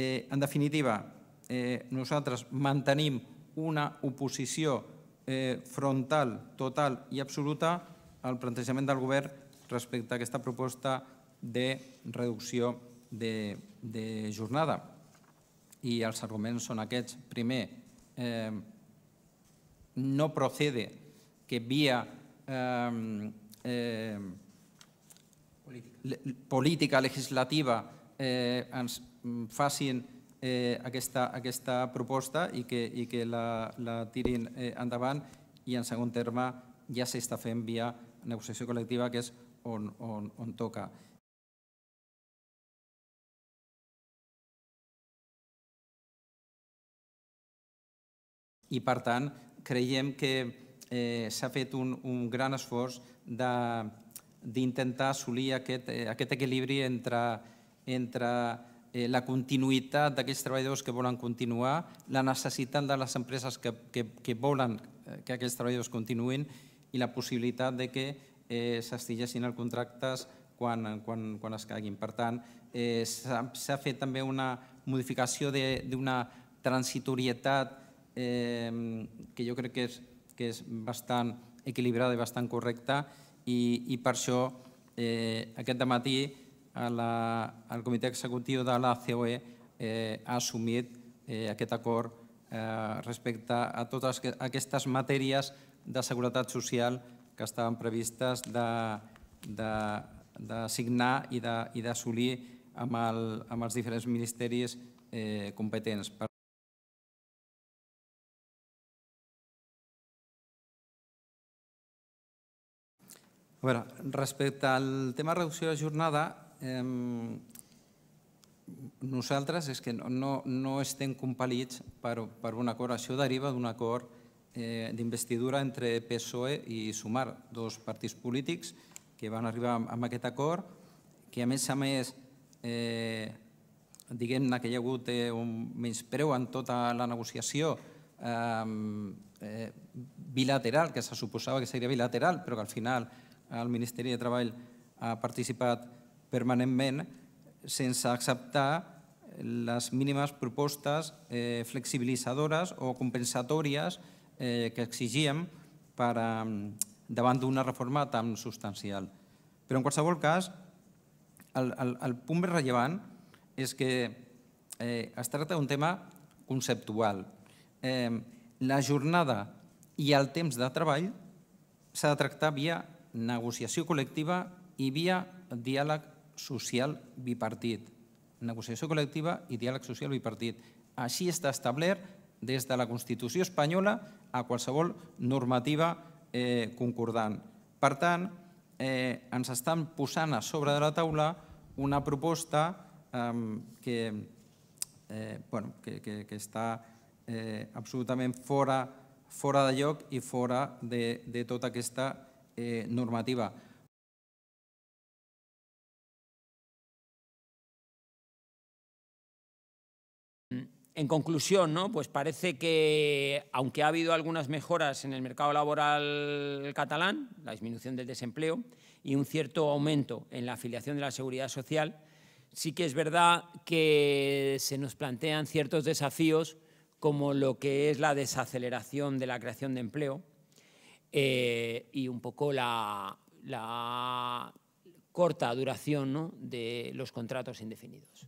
Eh, en definitiva, eh, nosaltres mantenim una oposició eh, frontal, total i absoluta al plantejament del govern respecte a aquesta proposta de reducció de, de jornada. I els arguments són aquests. Primer, eh, no procede que via eh, eh, política legislativa eh, ens mm, facin eh, aquesta, aquesta proposta i que, i que la, la tirin eh, endavant i en segon terme ja s'està fent via negociació col·lectiva que és on, on, on toca. I per tant, creiem que eh, s'ha fet un, un gran esforç d'intentar assolir aquest, eh, aquest equilibri entre entre eh, la continuïtat d'aquells treballadors que volen continuar, la necessitat de les empreses que, que, que volen eh, que aquests treballadors continuïn i la possibilitat de que eh, s'estiguessin els contractes quan, quan, quan es caguin. Per tant, eh, s'ha fet també una modificació d'una transitorietat eh, que jo crec que és, que és bastant equilibrada i bastant correcta i, i per això eh, aquest dematí matí a la, el comitè executiu de la COE eh, ha assumit eh, aquest acord eh, respecte a totes aquestes matèries de seguretat social que estaven previstes de, de, de signar i d'assolir amb, el, amb els diferents ministeris eh, competents. Per veure, respecte al tema de reducció de jornada, nosaltres és que no, no estem compel·lits per, per un acord. Això deriva d'un acord eh, d'investidura entre PSOE i Sumar, dos partits polítics que van arribar amb aquest acord, que a més a més eh, diguem-ne que hi ha hagut eh, un menyspreu en tota la negociació eh, bilateral, que se suposava que seria bilateral, però que al final el Ministeri de Treball ha participat permanentment sense acceptar les mínimes propostes eh, flexibilitzadores o compensatòries eh, que exigíem per, eh, davant d'una reforma tan substancial. Però en qualsevol cas, el, punt més rellevant és que eh, es tracta d'un tema conceptual. Eh, la jornada i el temps de treball s'ha de tractar via negociació col·lectiva i via diàleg social bipartit. Negociació col·lectiva i diàleg social bipartit. Així està establert des de la Constitució espanyola a qualsevol normativa eh, concordant. Per tant, eh, ens estan posant a sobre de la taula una proposta ehm, que, eh, bueno, que, que, que està eh, absolutament fora, fora de lloc i fora de, de tota aquesta eh, normativa. En conclusión, pues parece que, aunque ha habido algunas mejoras en el mercado laboral catalán, la disminución del desempleo y un cierto aumento en la afiliación de la seguridad social, sí que es verdad que se nos plantean ciertos desafíos como lo que es la desaceleración de la creación de empleo eh, y un poco la, corta duración de los contratos indefinidos.